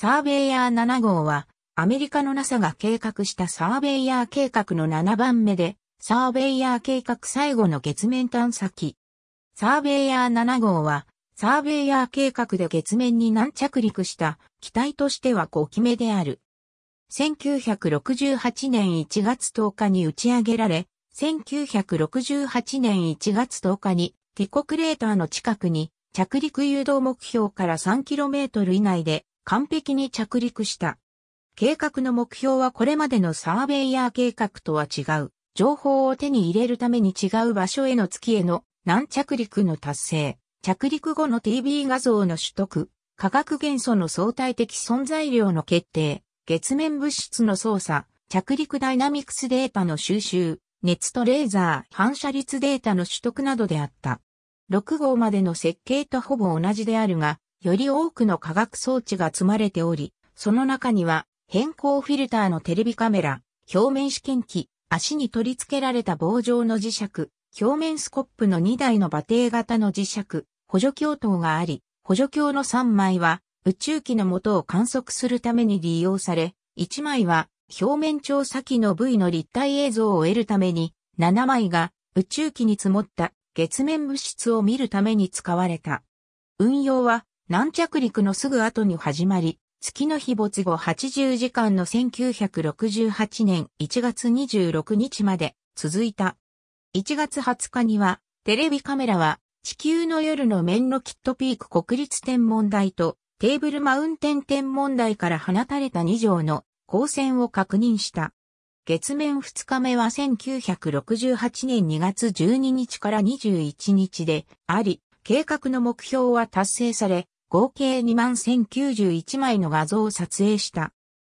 サーベイヤー7号は、アメリカの NASA が計画したサーベイヤー計画の7番目で、サーベイヤー計画最後の月面探査機。サーベイヤー7号は、サーベイヤー計画で月面に軟着陸した機体としては5機目である。1968年1月10日に打ち上げられ、1968年1月10日にティコクレーターの近くに着陸誘導目標から 3km 以内で完璧に着陸した。計画の目標はこれまでのサーベイヤー計画とは違う、情報を手に入れるために違う場所への月への軟着陸の達成、着陸後の TV 画像の取得、化学元素の相対的存在量の決定、月面物質の操作、着陸ダイナミクスデータの収集、熱とレーザー、反射率データの取得などであった。6号までの設計とほぼ同じであるが、より多くの化学装置が積まれており、その中には変更フィルターのテレビカメラ、表面試験機、足に取り付けられた棒状の磁石、表面スコップの2台の馬蹄型の磁石、補助鏡等があり、補助鏡の3枚は宇宙機の元を観測するために利用され、1枚は表面調査機の部位の立体映像を得るために、7枚が宇宙機に積もった月面物質を見るために使われた。運用は南着陸のすぐ後に始まり、月の日没後80時間の1968年1月26日まで続いた。1月20日には、テレビカメラは地球の夜の面のキットピーク国立天文台とテーブルマウンテン天文台から放たれた2条の光線を確認した。月面2日目は1968年2月12日から21日であり、計画の目標は達成され、合計2万1091枚の画像を撮影した。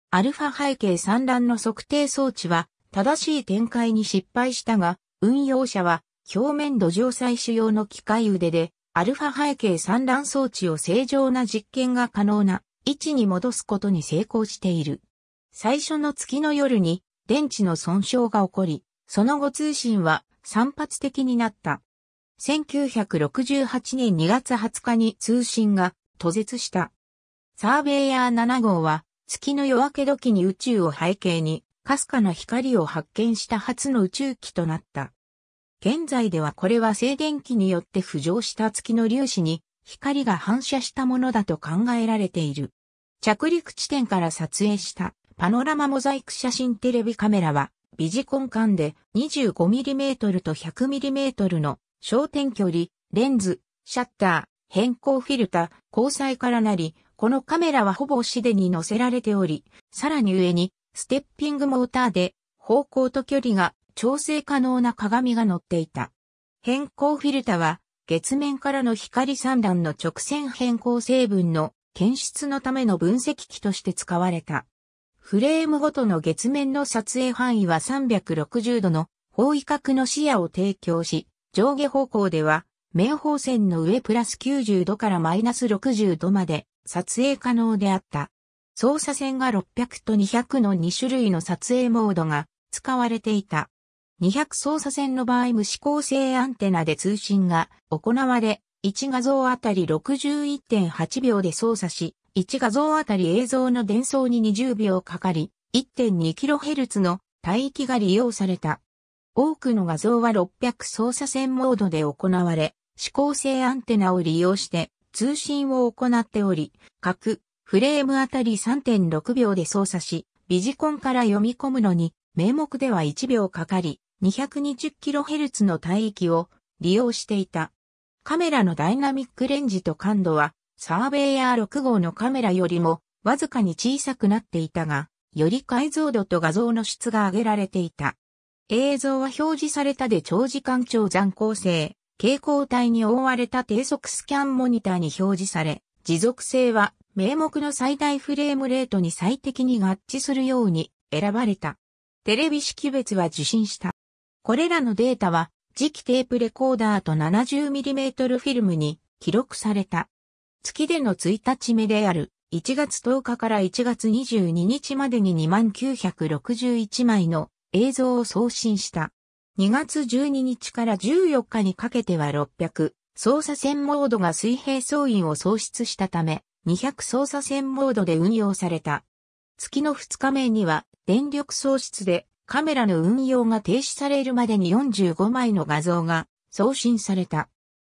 アルファ背景散乱の測定装置は正しい展開に失敗したが、運用者は表面土壌採取用の機械腕で、アルファ背景散乱装置を正常な実験が可能な位置に戻すことに成功している。最初の月の夜に電池の損傷が起こり、その後通信は散発的になった。1968年2月20日に通信が途絶した。サーベイヤー7号は、月の夜明け時に宇宙を背景に、かすかな光を発見した初の宇宙機となった。現在ではこれは静電気によって浮上した月の粒子に光が反射したものだと考えられている。着陸地点から撮影したパノラマモザイク写真テレビカメラはビジコン間で 25mm と 100mm の焦点距離、レンズ、シャッター、変更フィルタ、交際からなり、このカメラはほぼしでに乗せられており、さらに上に、ステッピングモーターで、方向と距離が調整可能な鏡が載っていた。変更フィルタは、月面からの光散乱の直線変更成分の検出のための分析機として使われた。フレームごとの月面の撮影範囲は360度の方位角の視野を提供し、上下方向では明方線の上プラス90度からマイナス60度まで撮影可能であった。操作線が600と200の2種類の撮影モードが使われていた。200操作線の場合無指向性アンテナで通信が行われ、1画像あたり61.8秒で操作し、1画像あたり映像の伝送に20秒かかり、1.2kHz の帯域が利用された。多くの画像は600操作線モードで行われ、指向性アンテナを利用して通信を行っており、各フレームあたり3.6秒で操作し、ビジコンから読み込むのに、名目では1秒かかり、220kHz の帯域を利用していた。カメラのダイナミックレンジと感度は、サーベイヤー6号のカメラよりも、わずかに小さくなっていたが、より解像度と画像の質が上げられていた。映像は表示されたで長時間超残光性、蛍光体に覆われた低速スキャンモニターに表示され、持続性は名目の最大フレームレートに最適に合致するように選ばれた。テレビ識別は受信した。これらのデータは次期テープレコーダーと 70mm フィルムに記録された。月での1日目である1月10日から1月22日までに2961枚の映像を送信した。2月12日から14日にかけては600、操作線モードが水平送員を喪出したため、200操作線モードで運用された。月の2日目には、電力喪失でカメラの運用が停止されるまでに45枚の画像が送信された。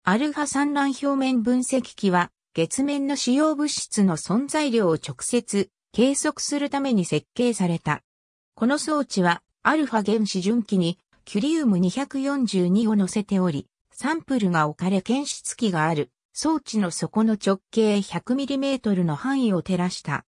アルファ産卵表面分析機は月面の使用物質の存在量を直接計測するために設計された。この装置はアルファ原子準器にキュリウム242を乗せており、サンプルが置かれ検出器がある装置の底の直径 100mm の範囲を照らした。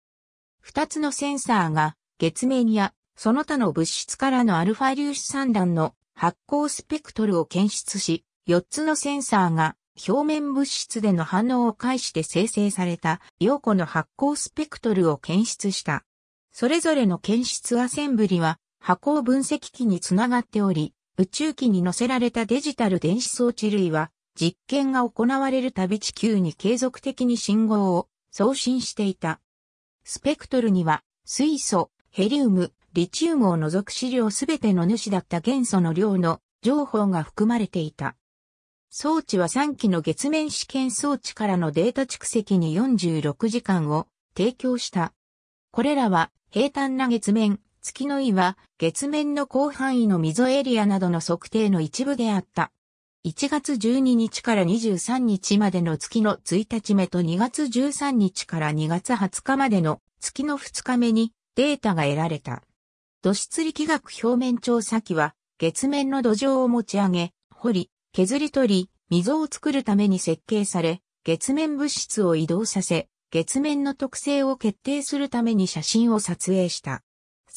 二つのセンサーが月面やその他の物質からのアルファ粒子散乱の発光スペクトルを検出し、四つのセンサーが表面物質での反応を介して生成された陽子の発光スペクトルを検出した。それぞれの検出アセンブリは波光分析機につながっており、宇宙機に乗せられたデジタル電子装置類は、実験が行われるたび地球に継続的に信号を送信していた。スペクトルには、水素、ヘリウム、リチウムを除く資料すべての主だった元素の量の情報が含まれていた。装置は3機の月面試験装置からのデータ蓄積に46時間を提供した。これらは平坦な月面、月の井は月面の広範囲の溝エリアなどの測定の一部であった。1月12日から23日までの月の1日目と2月13日から2月20日までの月の2日目にデータが得られた。土質力学表面調査機は月面の土壌を持ち上げ、掘り、削り取り、溝を作るために設計され、月面物質を移動させ、月面の特性を決定するために写真を撮影した。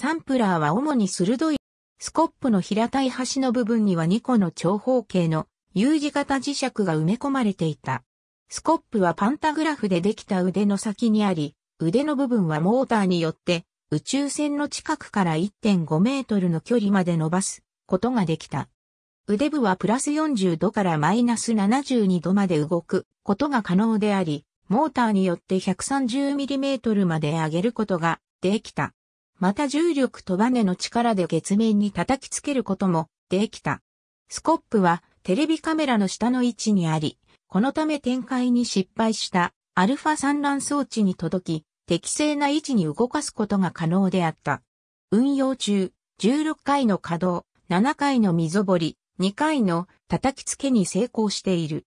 サンプラーは主に鋭いスコップの平たい端の部分には2個の長方形の U 字型磁石が埋め込まれていた。スコップはパンタグラフでできた腕の先にあり、腕の部分はモーターによって宇宙船の近くから1.5メートルの距離まで伸ばすことができた。腕部はプラス40度からマイナス72度まで動くことが可能であり、モーターによって 130mm まで上げることができた。また重力とバネの力で月面に叩きつけることもできた。スコップはテレビカメラの下の位置にあり、このため展開に失敗したアルファ産卵装置に届き、適正な位置に動かすことが可能であった。運用中、16回の稼働、7回の溝掘り、2回の叩きつけに成功している。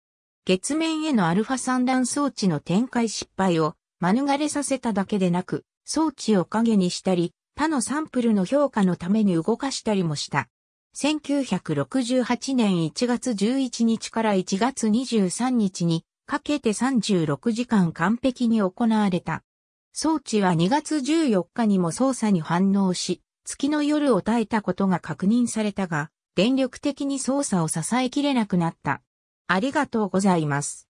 月面へのアルファ産卵装置の展開失敗を免れさせただけでなく、装置を影にしたり、他のサンプルの評価のために動かしたりもした。1968年1月11日から1月23日にかけて36時間完璧に行われた。装置は2月14日にも操作に反応し、月の夜を耐えたことが確認されたが、電力的に操作を支えきれなくなった。ありがとうございます。